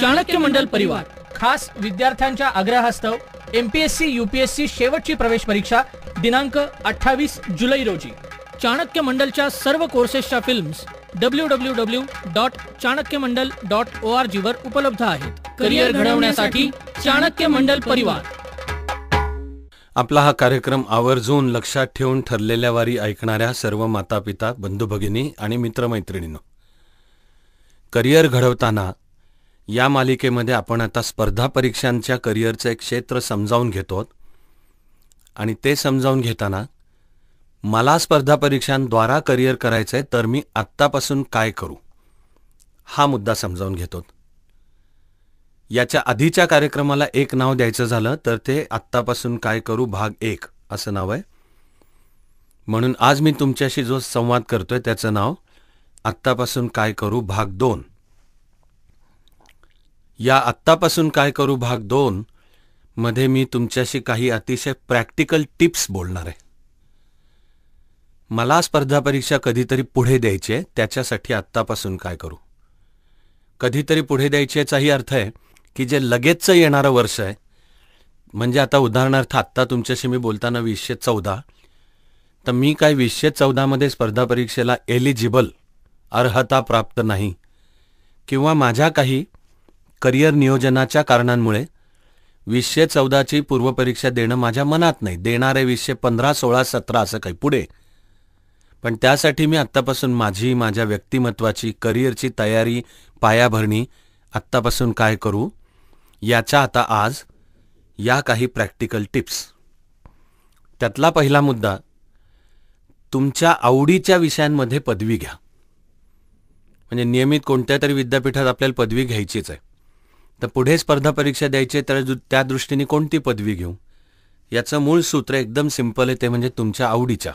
चाणक्य मंडल परिवार खास विद्यार्थ्यांच्या आग्रहास्तव एमपीएससी युपीएससी शेवटची प्रवेश परीक्षा दिनांक अठ्ठावीस जुलै रोजी चाणक्य मंडलच्या सर्व कोर्सेसच्या films W W W dot Chanakya Mandal dot O R G वर उपलब्ध आहेत करिअर घडवण्यासाठी चाणक्य मंडल परिवार आपला हा कार्यक्रम आवर्जून लक्षात ठेवून ठरलेल्या वारी ऐकणाऱ्या सर्व पिता बंधू भगिनी आणि मित्रमैत्रिणींनो करिअर घडवताना या मालिकेमध्ये आपण आता स्पर्धा परीक्षांच्या करिअरचं एक क्षेत्र समजावून घेतो आणि ते समजावून घेताना मला स्पर्धा परीक्षांद्वारा करिअर करायचं आहे तर मी आत्तापासून काय करू हा मुद्दा समजावून घेतो याच्या आधीच्या कार्यक्रमाला एक नाव द्यायचं झालं तर ते आत्तापासून काय करू भाग एक असं नाव आहे म्हणून आज मी तुमच्याशी जो संवाद करतोय त्याचं नाव आत्तापासून काय करू भाग दोन या आत्तापासून काय करू भाग दोन मध्ये मी तुमच्याशी काही अतिशय प्रॅक्टिकल टिप्स बोलणार आहे मला स्पर्धा परीक्षा कधीतरी पुढे द्यायची आहे त्याच्यासाठी आत्तापासून काय करू कधीतरी पुढे द्यायची याचाही अर्थ आहे की जे लगेचचं येणारं वर्ष आहे म्हणजे आता उदाहरणार्थ आत्ता तुमच्याशी मी बोलताना वीसशे चौदा तर मी काय वीसशे चौदामध्ये स्पर्धा परीक्षेला एलिजिबल अर्हता प्राप्त नाही किंवा माझ्या काही करिअर नियोजनाच्या कारणांमुळे वीसशे चौदाची पूर्वपरीक्षा देणं माझ्या मनात नाही देणारे वीसशे पंधरा सोळा सतरा असं काही पुढे पण त्यासाठी मी आत्तापासून माझी माझ्या व्यक्तिमत्वाची करिअरची तयारी पायाभरणी आत्तापासून काय करू याचा आता आज या काही प्रॅक्टिकल टिप्स त्यातला पहिला मुद्दा तुमच्या आवडीच्या विषयांमध्ये पदवी घ्या म्हणजे नियमित कोणत्या तरी विद्यापीठात आपल्याला पदवी घ्यायचीच आहे तर पुढे स्पर्धा परीक्षा द्यायची तर त्या दृष्टीने कोणती पदवी घेऊ याचं मूळ सूत्र एकदम सिंपल आहे ते म्हणजे तुमच्या आवडीच्या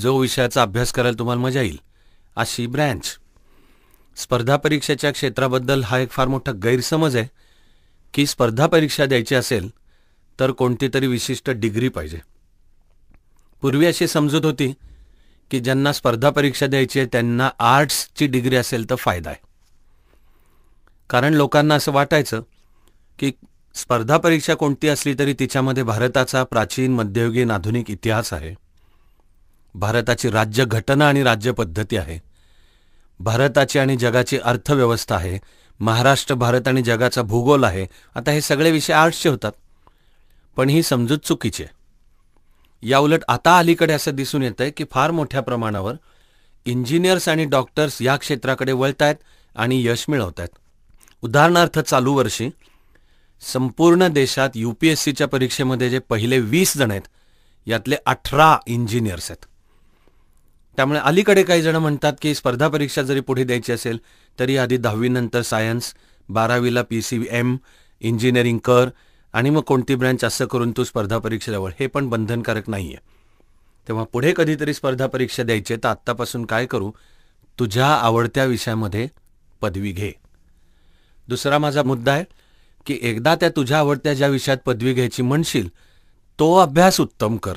जो विषयाचा अभ्यास करायला तुम्हाला मजा येईल अशी ब्रँच स्पर्धा परीक्षेच्या क्षेत्राबद्दल हा एक फार मोठा गैरसमज आहे की स्पर्धा परीक्षा द्यायची असेल तर कोणती तरी विशिष्ट डिग्री पाहिजे पूर्वी अशी समजत होती की ज्यांना स्पर्धा परीक्षा द्यायची आहे त्यांना आर्ट्सची डिग्री असेल तर फायदा आहे कारण लोकांना असं वाटायचं की स्पर्धा परीक्षा कोणती असली तरी तिच्यामध्ये भारताचा प्राचीन मध्ययुगीन आधुनिक इतिहास आहे भारताची राज्यघटना आणि राज्यपद्धती आहे भारताची आणि जगाची अर्थव्यवस्था आहे महाराष्ट्र भारत आणि जगाचा भूगोल आहे आता हे सगळे विषय आर्ट्सचे होतात पण ही समजूत चुकीची आहे याउलट आता अलीकडे असं दिसून येतं आहे की फार मोठ्या प्रमाणावर इंजिनियर्स आणि डॉक्टर्स या क्षेत्राकडे आहेत आणि यश मिळवत आहेत उदाहरणार्थ चालू वर्षी संपूर्ण देशात यू पी एस सीच्या परीक्षेमध्ये जे पहिले वीस जण आहेत यातले अठरा इंजिनियर्स आहेत त्यामुळे अलीकडे काही जण म्हणतात की स्पर्धा परीक्षा जरी पुढे द्यायची असेल तरी आधी दहावीनंतर सायन्स बारावीला पी सी एम इंजिनिअरिंग कर आणि मग कोणती ब्रँच असं करून तू स्पर्धा परीक्षेजवळ हे पण बंधनकारक नाही आहे तेव्हा पुढे कधीतरी स्पर्धा परीक्षा द्यायची तर आत्तापासून काय करू तुझ्या आवडत्या विषयामध्ये पदवी घे दुसरा माझा मुद्दा आहे की एकदा त्या तुझ्या आवडत्या ज्या विषयात पदवी घ्यायची म्हणशील तो अभ्यास उत्तम कर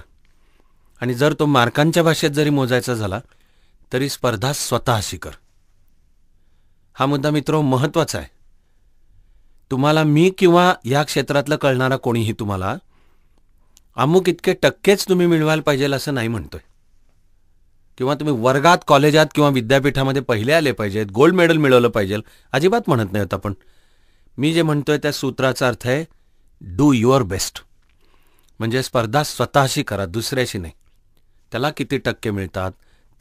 आणि जर तो मार्कांच्या भाषेत जरी मोजायचा झाला तरी स्पर्धा स्वतःशी कर हा मुद्दा मित्र महत्वाचा आहे तुम्हाला मी किंवा या क्षेत्रातलं कळणारा कोणीही तुम्हाला अमुक इतके टक्केच तुम्ही मिळवायला पाहिजे असं नाही म्हणतोय किंवा तुम्ही वर्गात कॉलेजात किंवा विद्यापीठामध्ये पहिले आले पाहिजेत गोल्ड मेडल मिळवलं पाहिजे अजिबात म्हणत नाही होता पण मी जे म्हणतोय त्या सूत्राचा अर्थ आहे डू युअर बेस्ट म्हणजे स्पर्धा स्वतःशी करा दुसऱ्याशी नाही त्याला किती टक्के मिळतात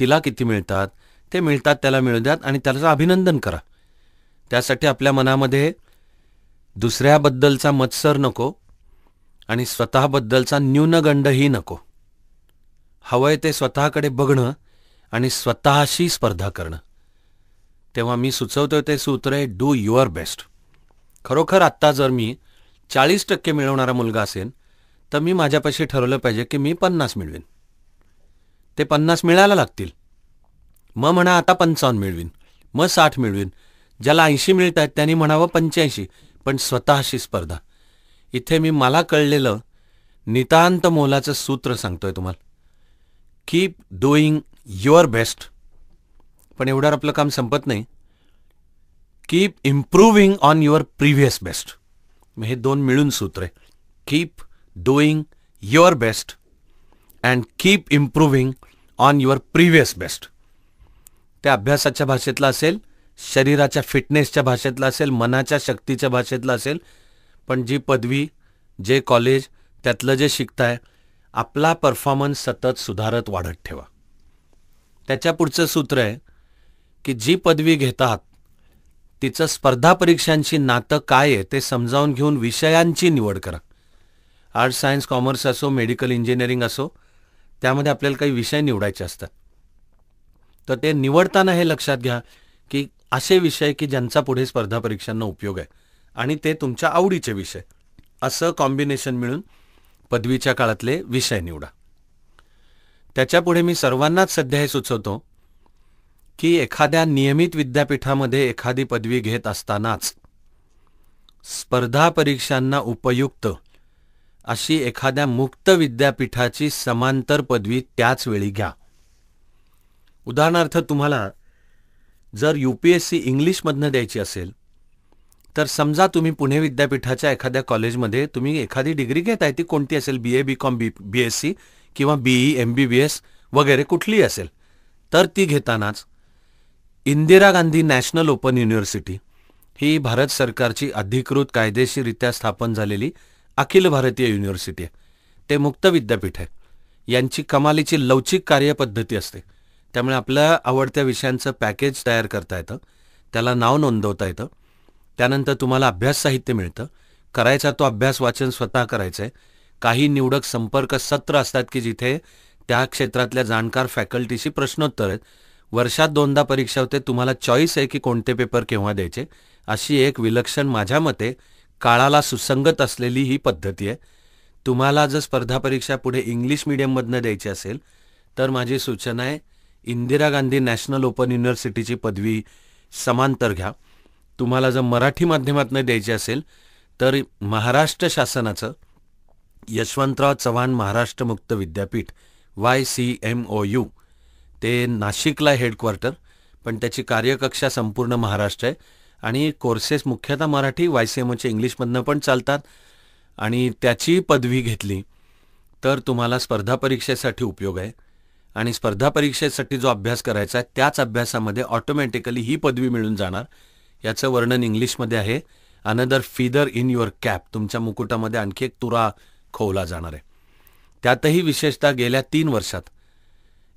तिला किती मिळतात ते मिळतात त्याला मिळू द्यात आणि त्याचं अभिनंदन करा त्यासाठी आपल्या मनामध्ये दुसऱ्याबद्दलचा मत्सर नको आणि स्वतःबद्दलचा न्यूनगंडही नको आहे ते स्वतःकडे बघणं आणि स्वतःशी स्पर्धा करणं तेव्हा मी सुचवतो ते सूत्र आहे डू युअर बेस्ट खरोखर आत्ता जर मी चाळीस टक्के मिळवणारा मुलगा असेल तर मी माझ्यापाशी ठरवलं पाहिजे की मी पन्नास मिळवीन ते पन्नास मिळायला लागतील मग म्हणा आता पंचावन्न मिळवीन मग साठ मिळवीन ज्याला ऐंशी मिळत आहेत त्यांनी म्हणावं पंच्याऐंशी पण स्वतःशी स्पर्धा इथे मी मला कळलेलं नितांत मोलाचं सूत्र सांगतोय तुम्हाला कीप डुईंग युअर बेस्ट पण एवढ्यावर आपलं काम संपत नाही keep improving on your previous best हे दोन मिळून सूत्र आहे keep doing your best and keep improving on your previous best त्या अभ्यासाच्या भाषेतला असेल शरीराच्या फिटनेसच्या भाषेतला असेल मनाच्या शक्तीच्या भाषेतला असेल पण जी पदवी जे कॉलेज त्यातलं जे शिकताय आपला परफॉर्मन्स सतत सुधारत वाढत ठेवा त्याच्या पुढचं सूत्र आहे की जी पदवी घेतात तिचं स्पर्धा परीक्षांची नातं काय आहे ते समजावून घेऊन विषयांची निवड करा आर्ट्स सायन्स कॉमर्स असो मेडिकल इंजिनिअरिंग असो त्यामध्ये आपल्याला काही विषय निवडायचे असतात तर ते निवडताना हे लक्षात घ्या की असे विषय की ज्यांचा पुढे स्पर्धा परीक्षांना उपयोग आहे आणि ते तुमच्या आवडीचे विषय असं कॉम्बिनेशन मिळून पदवीच्या काळातले विषय निवडा त्याच्यापुढे मी सर्वांनाच सध्या हे सुचवतो की एखाद्या नियमित विद्यापीठामध्ये एखादी पदवी घेत असतानाच स्पर्धा परीक्षांना उपयुक्त अशी एखाद्या मुक्त विद्यापीठाची समांतर पदवी त्याच वेळी घ्या उदाहरणार्थ तुम्हाला जर यू पी एस सी इंग्लिशमधनं द्यायची असेल तर समजा तुम्ही पुणे विद्यापीठाच्या एखाद्या कॉलेजमध्ये तुम्ही एखादी डिग्री घेताय ती कोणती असेल B A B com B B S C किंवा BE M B B S वगैरे कुठलीही असेल तर ती घेतानाच Indira Gandhi national open university ही भारत सरकारची अधिकृत कायदेशीररित्या स्थापन झालेली अखिल भारतीय युनिव्हर्सिटी आहे ते मुक्त विद्यापीठ आहे यांची कमालीची लवचिक कार्यपद्धती असते त्यामुळे आपल्या आवडत्या विषयांचं पॅकेज तयार करता येतं त्याला नाव नोंदवता येतं त्यानंतर तुम्हाला अभ्यास साहित्य मिळतं करायचा तो अभ्यास वाचन स्वतः करायचं आहे काही निवडक संपर्क सत्र असतात की जिथे त्या क्षेत्रातल्या जाणकार फॅकल्टीशी प्रश्नोत्तर आहेत वर्षात दोनदा परीक्षा होते तुम्हाला चॉईस आहे की कोणते पेपर केव्हा द्यायचे अशी एक विलक्षण माझ्या मते काळाला सुसंगत असलेली ही पद्धती आहे तुम्हाला जर स्पर्धा परीक्षा पुढे इंग्लिश मिडियममधनं द्यायची असेल तर माझी सूचना आहे इंदिरा गांधी नॅशनल ओपन युनिव्हर्सिटीची पदवी समांतर घ्या तुम्हाला जर मराठी माध्यमातनं द्यायची असेल तर महाराष्ट्र शासनाचं Yashwantrao Chavan Maharashtra Mukt Vidyapeeth Y C M O U ते नाशिकला हेडक्वार्टर पण त्याची कार्यकक्षा संपूर्ण महाराष्ट्र आहे आणि कोर्सेस मुख्यतः मराठी वाय सी एम ओचे इंग्लिशमधनं पण चालतात आणि त्याची पदवी घेतली तर तुम्हाला स्पर्धा परीक्षेसाठी उपयोग आहे आणि स्पर्धा परीक्षेसाठी जो अभ्यास करायचा आहे त्याच अभ्यासामध्ये ऑटोमॅटिकली ही पदवी मिळून जाणार याचं वर्णन इंग्लिशमध्ये आहे another feather in your cap तुमच्या मुकुटामध्ये आणखी एक तुरा खोवला जाणार आहे त्यातही विशेषतः गेल्या तीन वर्षात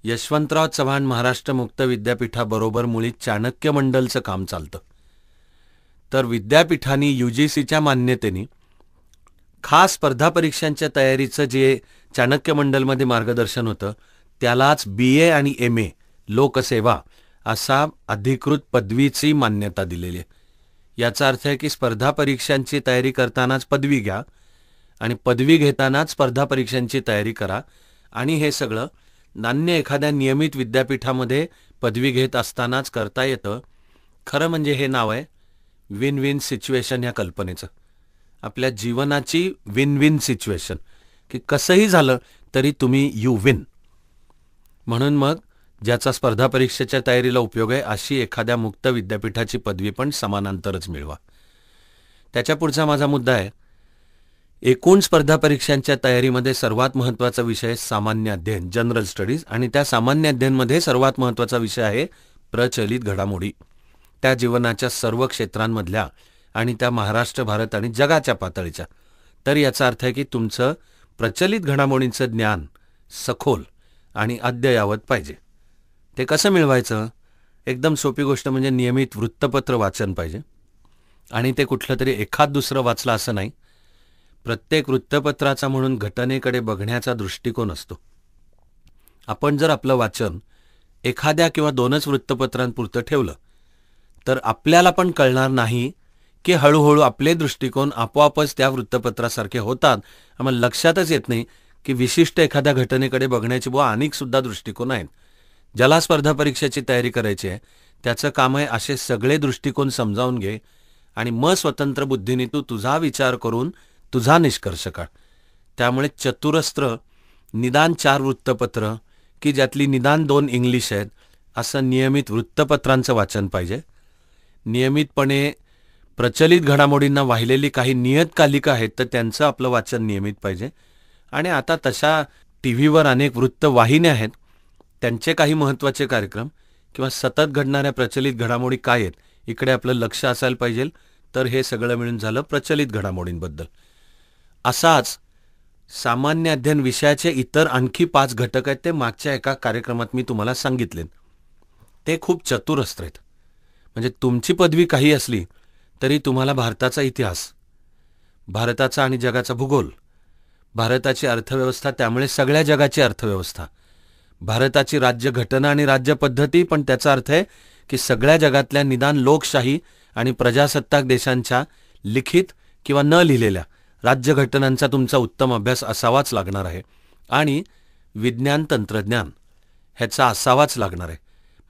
यशवंतराव चव्हाण महाराष्ट्र मुक्त विद्यापीठाबरोबर मुळी चाणक्य मंडलचं काम चालतं तर विद्यापीठांनी यू जी सीच्या मान्यतेने खास स्पर्धा परीक्षांच्या तयारीचं जे चाणक्य मंडलमध्ये मार्गदर्शन होतं त्यालाच बी ए आणि एम ए लोकसेवा असा अधिकृत पदवीची मान्यता दिलेली आहे याचा अर्थ आहे की स्पर्धा परीक्षांची तयारी करतानाच पदवी घ्या आणि पदवी घेतानाच स्पर्धा परीक्षांची तयारी करा आणि हे सगळं नान्य एखाद्या नियमित विद्यापीठामध्ये पदवी घेत असतानाच करता येतं खरं म्हणजे हे नाव आहे विन विन सिच्युएशन या कल्पनेचं आपल्या जीवनाची विन विन सिच्युएशन की कसंही झालं तरी तुम्ही यू विन म्हणून मग ज्याचा स्पर्धा परीक्षेच्या तयारीला उपयोग आहे अशी एखाद्या मुक्त विद्यापीठाची पदवी पण समानांतरच मिळवा त्याच्या पुढचा माझा मुद्दा आहे एकूण स्पर्धा परीक्षांच्या तयारीमध्ये सर्वात महत्त्वाचा विषय सामान्य अध्ययन जनरल स्टडीज आणि त्या सामान्य अध्ययनमध्ये सर्वात महत्त्वाचा विषय आहे प्रचलित घडामोडी त्या जीवनाच्या सर्व क्षेत्रांमधल्या आणि त्या महाराष्ट्र भारत आणि जगाच्या पातळीच्या तर याचा अर्थ आहे की तुमचं प्रचलित घडामोडींचं ज्ञान सखोल आणि अद्ययावत पाहिजे ते कसं मिळवायचं एकदम सोपी गोष्ट म्हणजे नियमित वृत्तपत्र वाचन पाहिजे आणि ते कुठलं तरी एखाद दुसरं वाचलं असं नाही प्रत्येक वृत्तपत्राचा म्हणून घटनेकडे बघण्याचा दृष्टिकोन असतो आपण जर आपलं वाचन एखाद्या किंवा दोनच वृत्तपत्रांपुरतं ठेवलं तर आपल्याला पण कळणार नाही की हळूहळू आपले दृष्टिकोन आपोआपच त्या वृत्तपत्रासारखे होतात आम्हाला लक्षातच येत नाही की विशिष्ट एखाद्या घटनेकडे बघण्याची बुवा अनेक सुद्धा दृष्टिकोन आहेत ज्याला स्पर्धा परीक्षेची तयारी करायची आहे त्याचं काम आहे असे सगळे दृष्टिकोन समजावून घे आणि मग स्वतंत्र बुद्धीने तू तुझा विचार करून तुझा निष्कर्ष काढ त्यामुळे चतुरस्त्र निदान चार वृत्तपत्र की ज्यातली निदान दोन इंग्लिश आहेत असं नियमित वृत्तपत्रांचं वाचन पाहिजे नियमितपणे प्रचलित घडामोडींना वाहिलेली काही नियतकालिका आहेत तर त्यांचं आपलं वाचन नियमित पाहिजे आणि आता तशा टी व्हीवर अनेक वृत्तवाहिन्या आहेत त्यांचे काही महत्त्वाचे कार्यक्रम किंवा सतत घडणाऱ्या प्रचलित घडामोडी काय आहेत इकडे आपलं लक्ष असायला पाहिजे तर हे सगळं मिळून झालं प्रचलित घडामोडींबद्दल असाच सामान्य अध्ययन विषयाचे इतर आणखी पाच घटक आहेत ते मागच्या एका कार्यक्रमात मी तुम्हाला सांगितले ते खूप चतुर आहेत म्हणजे तुमची पदवी काही असली तरी तुम्हाला भारताचा इतिहास भारताचा आणि जगाचा भूगोल भारताची अर्थव्यवस्था त्यामुळे सगळ्या जगाची अर्थव्यवस्था भारताची राज्यघटना आणि राज्यपद्धती पण त्याचा अर्थ आहे की सगळ्या जगातल्या निदान लोकशाही आणि प्रजासत्ताक देशांच्या लिखित किंवा न लिहिलेल्या राज्यघटनांचा तुमचा उत्तम अभ्यास असावाच लागणार आहे आणि विज्ञान तंत्रज्ञान ह्याचा असावाच लागणार आहे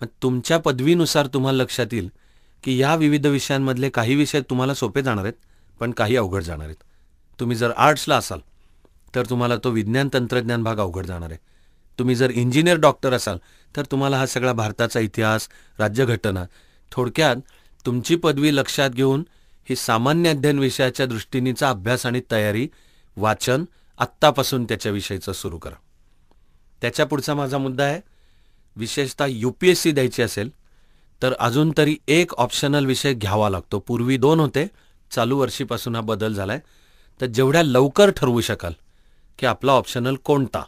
मग तुमच्या पदवीनुसार तुम्हाला लक्षात येईल की या विविध विषयांमधले काही विषय तुम्हाला सोपे जाणार आहेत पण काही अवघड जाणार आहेत तुम्ही जर आर्ट्सला असाल तर तुम्हाला तो विज्ञान तंत्रज्ञान भाग अवघड जाणार आहे तुम्ही जर इंजिनियर डॉक्टर असाल तर तुम्हाला हा सगळा भारताचा इतिहास राज्यघटना थोडक्यात तुमची पदवी लक्षात घेऊन ही सामान्य अध्ययन विषयाच्या दृष्टीनेचा अभ्यास आणि तयारी वाचन आत्तापासून त्याच्याविषयीचं सुरू करा त्याच्या पुढचा माझा मुद्दा आहे विशेषतः यू पी एस सी द्यायची असेल तर अजून तरी एक ऑप्शनल विषय घ्यावा लागतो पूर्वी दोन होते चालू वर्षीपासून हा बदल झाला आहे तर जेवढ्या लवकर ठरवू शकाल की आपला ऑप्शनल कोणता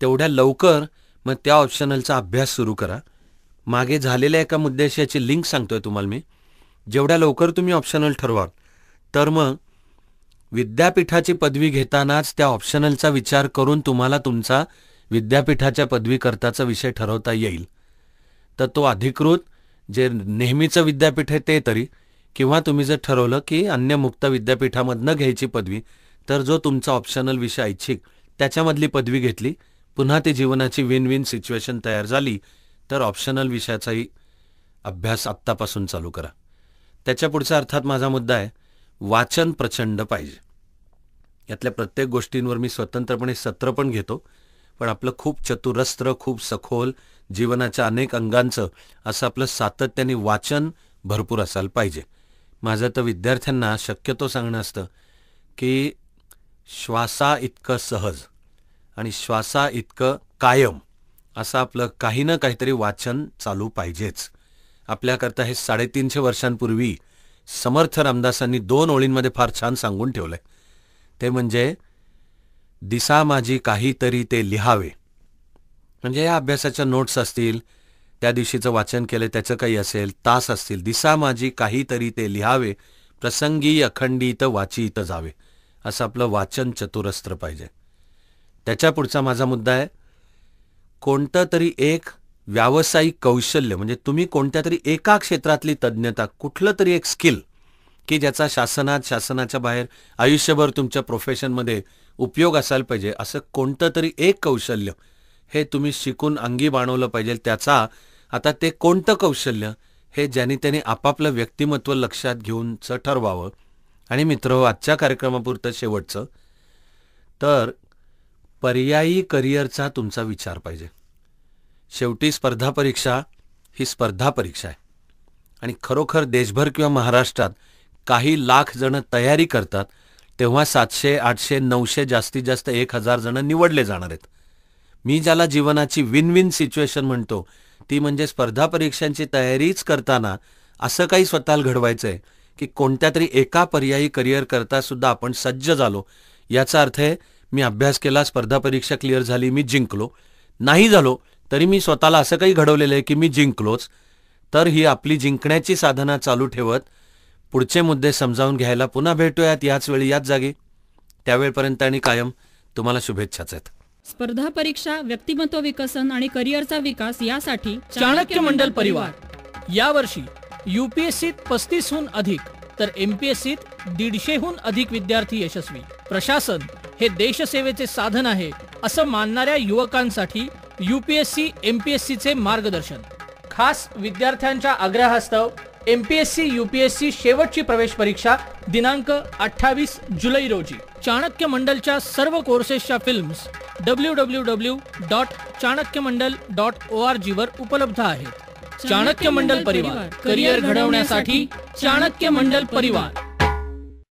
तेवढ्या लवकर मग त्या ऑप्शनलचा अभ्यास सुरू करा मागे झालेल्या एका मुद्द्याशी याची लिंक सांगतोय तुम्हाला मी जेवढ्या लवकर तुम्ही ऑप्शनल ठरवाल तर मग विद्यापीठाची पदवी घेतानाच त्या ऑप्शनलचा विचार करून तुम्हाला तुमचा विद्यापीठाच्या पदवीकरताचा विषय ठरवता येईल तर तो अधिकृत जे नेहमीचं विद्यापीठ आहे ते तरी किंवा तुम्ही जर ठरवलं की अन्य मुक्त विद्यापीठामधनं घ्यायची पदवी तर जो तुमचा ऑप्शनल विषय ऐच्छिक त्याच्यामधली पदवी घेतली पुन्हा ती जीवनाची विन विन सिच्युएशन तयार झाली तर ऑप्शनल विषयाचाही अभ्यास आत्तापासून चालू करा त्याच्या पुढचा अर्थात माझा मुद्दा आहे वाचन प्रचंड पाहिजे यातल्या प्रत्येक गोष्टींवर मी स्वतंत्रपणे सत्र पण घेतो पण आपलं खूप चतुरस्त्र खूप सखोल जीवनाच्या अनेक अंगांचं असं आपलं सातत्याने वाचन भरपूर असायला पाहिजे माझं तर विद्यार्थ्यांना शक्यतो सांगणं असतं की श्वासा इतकं सहज आणि श्वासा इतकं कायम असं आपलं काही ना काहीतरी वाचन चालू पाहिजेच आपल्याकरता हे साडेतीनशे वर्षांपूर्वी समर्थ रामदासांनी दोन ओळींमध्ये फार छान सांगून ठेवलंय ते म्हणजे दिसा माझी काहीतरी ते लिहावे म्हणजे या अभ्यासाच्या नोट्स असतील त्या दिवशीचं वाचन केलं त्याचं काही असेल तास असतील दिसा माझी काहीतरी ते लिहावे प्रसंगी अखंडित वाचित जावे असं आपलं वाचन चतुरस्त्र पाहिजे त्याच्या पुढचा माझा मुद्दा आहे कोणतं तरी एक व्यावसायिक कौशल्य म्हणजे तुम्ही कोणत्या तरी एका क्षेत्रातली तज्ज्ञता कुठलं तरी एक स्किल की ज्याचा शासनात शासनाच्या बाहेर आयुष्यभर तुमच्या प्रोफेशनमध्ये उपयोग असायला पाहिजे असं कोणतं तरी एक कौशल्य हे तुम्ही शिकून अंगी बाणवलं पाहिजे त्याचा आता ते कोणतं कौशल्य हे ज्याने त्याने आपापलं व्यक्तिमत्व लक्षात घेऊनचं ठरवावं आणि मित्र हो, आजच्या कार्यक्रमापुरतं शेवटचं तर पर्यायी करिअरचा तुमचा विचार पाहिजे शेवटी स्पर्धा परीक्षा ही स्पर्धा परीक्षा आहे आणि खरोखर देशभर किंवा महाराष्ट्रात काही लाख जण तयारी करतात तेव्हा सातशे आठशे नऊशे जास्तीत जास्त एक हजार जणं निवडले जाणार आहेत मी ज्याला जीवनाची विन विन सिच्युएशन म्हणतो ती म्हणजे स्पर्धा परीक्षांची तयारीच करताना असं काही स्वतःला घडवायचं आहे की कोणत्या तरी एका पर्यायी करिअर करता सुद्धा आपण सज्ज झालो याचा अर्थ आहे मी अभ्यास केला स्पर्धा परीक्षा क्लिअर झाली मी जिंकलो नाही झालो तरी मी स्वतःला असं काही घडवलेलं आहे की मी जिंकलोच तर ही आपली जिंकण्याची साधना चालू ठेवत पुढचे मुद्दे समजावून घ्यायला पुन्हा भेटूयात याच वेळी याच जागी त्यावेळपर्यंत आणि कायम तुम्हाला शुभेच्छाच आहेत स्पर्धा परीक्षा व्यक्तिमत्व विकसन आणि करिअरचा विकास यासाठी चाणक्य मंडल परिवार यावर्षी युपीएससीत पस्तीसहून अधिक तर एमपीएससीत दीडशेहून अधिक विद्यार्थी यशस्वी प्रशासन हे देशसेवेचे साधन आहे असं मानणाऱ्या युवकांसाठी यूपीएससी चे मार्गदर्शन खास विद्यार्थ्यांच्या आग्रहास्तव एमपीएससी यूपीएससी शेवटची प्रवेश परीक्षा दिनांक अठ्ठावीस जुलै रोजी चाणक्य मंडलच्या सर्व कोर्सेसच्या films W W W dot Chanakya Mandal dot O R G वर उपलब्ध आहे चाणक्य मंडल परिवार करिअर घडवण्यासाठी चाणक्य मंडल परिवार